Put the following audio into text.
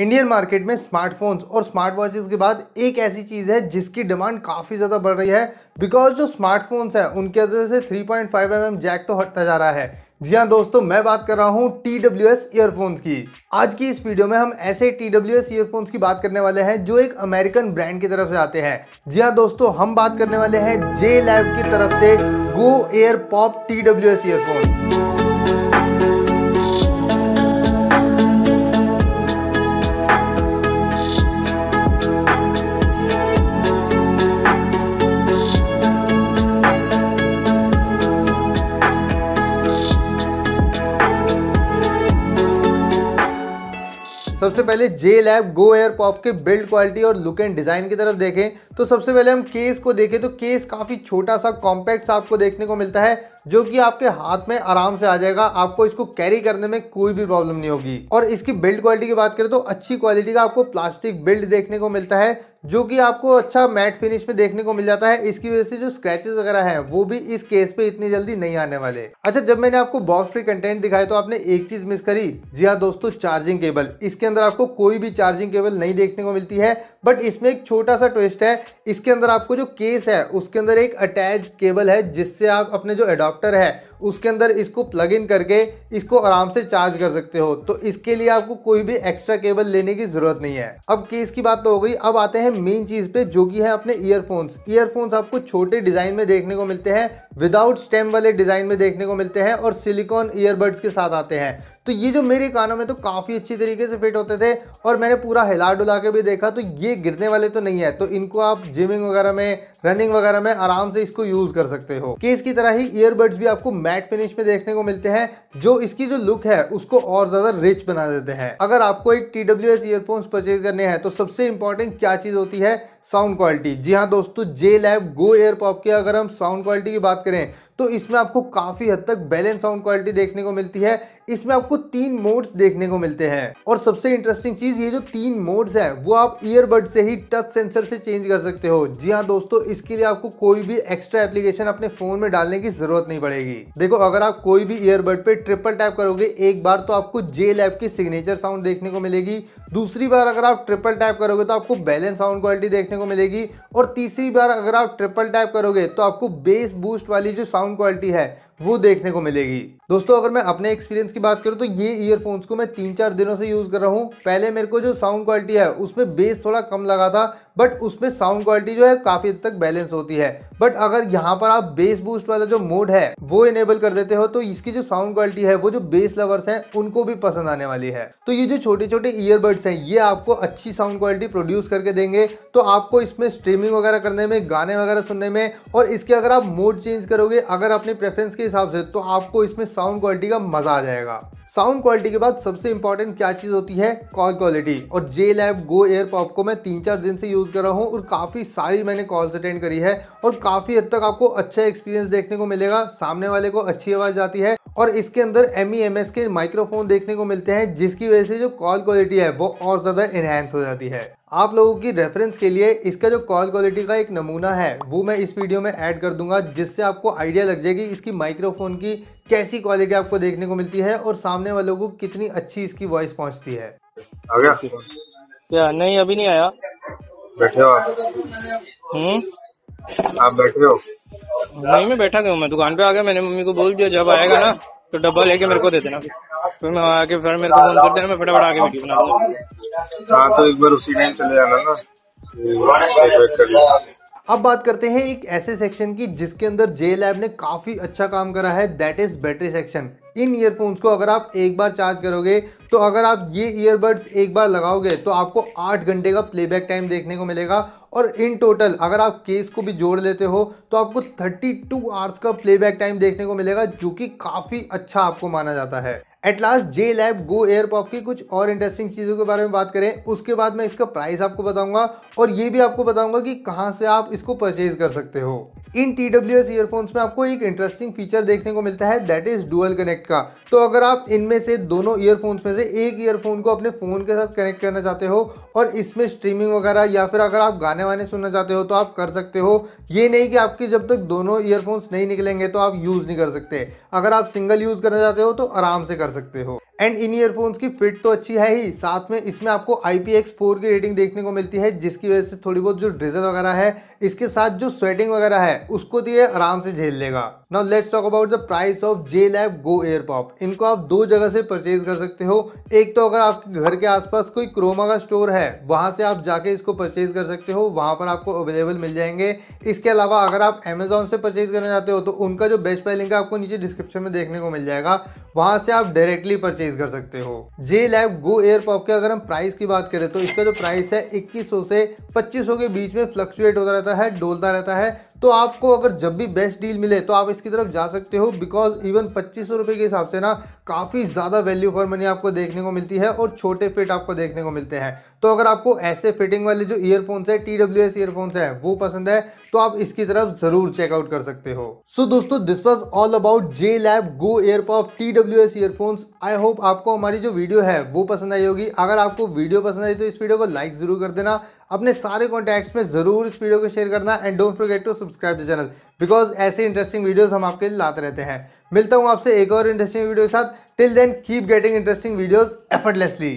Indian market में smartphones और smart watches के बाद एक ऐसी चीज़ है जिसकी डिमांड काफ़ी ज़्यादा बढ़ रही है बिकॉज जो स्मार्टफोन्स है उनके अंदर से 3.5 पॉइंट mm जैक तो हटता जा रहा है जी हाँ दोस्तों मैं बात कर रहा हूँ टी डब्ल्यू एस ईयरफोन्स की आज की इस वीडियो में हम ऐसे टी डब्ल्यू एस ईयरफोन्स की बात करने वाले हैं जो एक अमेरिकन ब्रांड की तरफ से आते हैं जी हाँ दोस्तों हम बात करने वाले हैं जे लैब की तरफ से go air pop T W S earphones सबसे पहले J lab Go Air pop के बिल्ड क्वालिटी और लुक एंड डिज़ाइन की तरफ देखें तो सबसे पहले हम केस को देखें तो केस काफ़ी छोटा सा कॉम्पैक्ट सा आपको देखने को मिलता है जो कि आपके हाथ में आराम से आ जाएगा आपको इसको कैरी करने में कोई भी प्रॉब्लम नहीं होगी और इसकी बिल्ड क्वालिटी की बात करें तो अच्छी क्वालिटी का आपको प्लास्टिक बिल्ड देखने को मिलता है जो कि आपको अच्छा मैट फिनिश में देखने को मिल जाता है इसकी वजह से जो स्क्रैचेस वगैरह हैं वो भी इस केस पे इतनी जल्दी नहीं आने वाले अच्छा जब मैंने आपको बॉक्स के कंटेंट दिखाए तो आपने एक चीज मिस करी जी हाँ दोस्तों चार्जिंग केबल इसके अंदर आपको कोई भी चार्जिंग केबल नहीं देखने को मिलती है बट इसमें एक छोटा सा ट्विस्ट है इसके अंदर आपको जो केस है उसके अंदर एक अटैच केबल है जिससे आप अपने जो अडोप्टर है उसके अंदर इसको प्लग इन करके इसको आराम से चार्ज कर सकते हो तो इसके लिए आपको कोई भी एक्स्ट्रा केबल लेने की जरूरत नहीं है अब केस की बात तो हो गई अब आते हैं मेन चीज पे जो कि है अपने ईयरफोन्स ईयरफोन्स आपको छोटे डिजाइन में देखने को मिलते हैं विदाउट स्टेम वाले डिजाइन में देखने को मिलते हैं और सिलिकॉन ईयरबड्स के साथ आते हैं तो ये जो मेरे कानों में तो काफ़ी अच्छी तरीके से फिट होते थे और मैंने पूरा हिला डुला के भी देखा तो ये गिरने वाले तो नहीं है तो इनको आप जिमिंग वगैरह में रनिंग वगैरह में आराम से इसको यूज़ कर सकते हो केस की तरह ही ईयरबड्स भी आपको मैट फिनिश में देखने को मिलते हैं जो इसकी जो लुक है उसको और ज़्यादा रिच बना देते हैं अगर आपको एक T W S earphones purchase करने हैं तो सबसे इंपॉर्टेंट क्या चीज़ होती है साउंड क्वालिटी जी हाँ दोस्तों जे लैब गो एयर पॉप की अगर हम साउंड क्वालिटी की बात करें तो इसमें आपको काफ़ी हद तक बैलेंस साउंड क्वालिटी देखने को मिलती है इसमें आपको तीन मोड्स देखने को मिलते हैं और सबसे इंटरेस्टिंग चीज़ ये जो तीन मोड्स हैं वो आप ईयरबड से ही टच सेंसर से चेंज कर सकते हो जी हाँ दोस्तों इसके लिए आपको कोई भी एक्स्ट्रा एप्लीकेशन अपने फ़ोन में डालने की ज़रूरत नहीं पड़ेगी देखो अगर आप कोई भी ईयरबड पे ट्रिपल टैप करोगे एक बार तो आपको जे लैब की सिग्नेचर साउंड देखने को मिलेगी दूसरी बार अगर आप ट्रिपल टैप करोगे तो आपको बैलेंस साउंड क्वालिटी देखने को मिलेगी और तीसरी बार अगर आप ट्रिपल टैप करोगे तो आपको बेस बूस्ट वाली जो साउंड क्वालिटी है वो देखने को मिलेगी दोस्तों अगर मैं अपने एक्सपीरियंस की बात करूँ तो ये ईयरफोन्स को मैं तीन चार दिनों से यूज़ कर रहा हूँ पहले मेरे को जो साउंड क्वालिटी है उसमें बेस थोड़ा कम लगा था बट उसमें साउंड क्वालिटी जो है काफ़ी हद तक बैलेंस होती है बट अगर यहाँ पर आप बेस बूस्ट वाला जो मोड है वो इनेबल कर देते हो तो इसकी जो साउंड क्वालिटी है वो जो बेस लवर्स हैं उनको भी पसंद आने वाली है तो ये जो छोटे छोटे ईयरबड्स हैं ये आपको अच्छी साउंड क्वालिटी प्रोड्यूस करके देंगे तो आपको इसमें स्ट्रीमिंग वगैरह करने में गाने वगैरह सुनने में और इसके अगर आप मोड चेंज करोगे अगर अपनी प्रेफरेंस के के हिसाब से तो आपको इसमें साउंड क्वालिटी का मजा आ जाएगा साउंड क्वालिटी के बाद सबसे इंपॉर्टेंट क्या चीज़ होती है कॉल क्वालिटी और जे लैब गो एयर पॉप को मैं तीन चार दिन से यूज़ कर रहा हूँ और काफ़ी सारी मैंने कॉल्स अटेंड करी है और काफ़ी हद तक आपको अच्छा एक्सपीरियंस देखने को मिलेगा सामने वाले को अच्छी आवाज़ आती है और इसके अंदर एम ई एम एस के माइक्रोफोन देखने को मिलते हैं जिसकी वजह से जो कॉल क्वालिटी है वो और ज़्यादा इन्हेंस हो जाती है आप लोगों की रेफरेंस के लिए इसका जो कॉल क्वालिटी का एक नमूना है वो मैं इस वीडियो में ऐड कर दूंगा जिससे आपको आइडिया लग जाएगी इसकी माइक्रोफोन की कैसी क्वालिटी आपको देखने को मिलती है और सामने वालों को कितनी अच्छी इसकी वॉइस पहुंचती है क्या नहीं अभी नहीं आया बैठे हो आप हम्म? आप बैठ रहे हो नहीं मैं बैठा गया मैं दुकान पे आ गया मैंने मम्मी को बोल दिया जब आएगा ना तो डब्बा लेके मेरे को दे देना फिर मैं आके फिर मेरे को फोन कर देना मैं फटाफट आके वीडियो बना हाँ तो एक बार उसी टाइम चले जाना ना अब बात करते हैं एक ऐसे सेक्शन की जिसके अंदर जे लैब ने काफी अच्छा काम करा है दैट इज बैटरी सेक्शन इन ईयरफोन्स को अगर आप एक बार चार्ज करोगे तो अगर आप ये ईयरबड्स एक बार लगाओगे तो आपको आठ घंटे का प्लेबैक टाइम देखने को मिलेगा और इन टोटल अगर आप केस को भी जोड़ लेते हो तो आपको 32 टू आवर्स का प्लेबैक टाइम देखने को मिलेगा जो कि काफ़ी अच्छा आपको माना जाता है at last J lab Go Air Pop की कुछ और इंटरेस्टिंग चीज़ों के बारे में बात करें उसके बाद मैं इसका प्राइस आपको बताऊंगा और ये भी आपको बताऊंगा कि कहाँ से आप इसको परचेज कर सकते हो इन टी डब्ल्यू एस ईयरफोन्स में आपको एक इंटरेस्टिंग फीचर देखने को मिलता है दैट इज़ डुअल कनेक्ट का तो अगर आप इनमें से दोनों ईयरफोन्स में से एक ईयरफोन को अपने फ़ोन के साथ कनेक्ट करना चाहते हो और इसमें स्ट्रीमिंग वगैरह या फिर अगर आप गाने वाने सुनना चाहते हो तो आप कर सकते हो ये नहीं कि आपके जब तक दोनों ईयरफोन्स नहीं निकलेंगे तो आप यूज़ नहीं कर सकते अगर आप सिंगल यूज़ करना चाहते हो तो आराम से कर सकते हो एंड इन ईयरफोन्स की फिट तो अच्छी है ही साथ में इसमें आपको आई पी एक्स फोर की रेटिंग देखने को मिलती है जिसकी वजह से थोड़ी बहुत जो ड्रिजल वगैरह है इसके साथ जो स्वेटिंग वगैरह है उसको तो ये आराम से झेल लेगा now let's talk about the price of J lab Go Air Pop इनको आप दो जगह से परचेज कर सकते हो एक तो अगर आपके घर के आसपास कोई क्रोमा का स्टोर है वहाँ से आप जाके इसको परचेज कर सकते हो वहाँ पर आपको अवेलेबल मिल जाएंगे इसके अलावा अगर आप अमेजोन से परचेज करना चाहते हो तो उनका जो बेस्ट बाय लिंक है आपको नीचे डिस्क्रिप्शन में देखने को मिल जाएगा वहाँ से आप डायरेक्टली परचेज परचेज कर सकते हो जे लैब गो एयर पॉप के अगर हम प्राइस की बात करें तो इसका जो प्राइस है इक्कीस से पच्चीस के बीच में फ्लक्चुएट होता रहता है डोलता रहता है तो आपको अगर जब भी बेस्ट डील मिले तो आप इसकी तरफ जा सकते हो बिकॉज इवन पच्चीस सौ के हिसाब से ना काफ़ी ज़्यादा वैल्यू फॉर मनी आपको देखने को मिलती है और छोटे फिट आपको देखने को मिलते हैं तो अगर आपको ऐसे फिटिंग वाले जो ईयरफोन्स है टी डब्ल्यू एस ईयरफोन्स है वो पसंद है तो आप इसकी तरफ जरूर चेकआउट कर सकते हो सो so, दोस्तों this was all about J lab Go Air Pop T W S earphones I hope आपको हमारी जो वीडियो है वो पसंद आई होगी अगर आपको वीडियो पसंद आई तो इस वीडियो को लाइक जरूर कर देना अपने सारे कॉन्टैक्ट्स में जरूर इस वीडियो को शेयर करना and don't forget to subscribe the channel because ऐसे इंटरेस्टिंग वीडियोस हम आपके लिए लाते रहते हैं मिलता हूँ आपसे एक और इंटरेस्टिंग वीडियो के साथ till then keep getting interesting videos effortlessly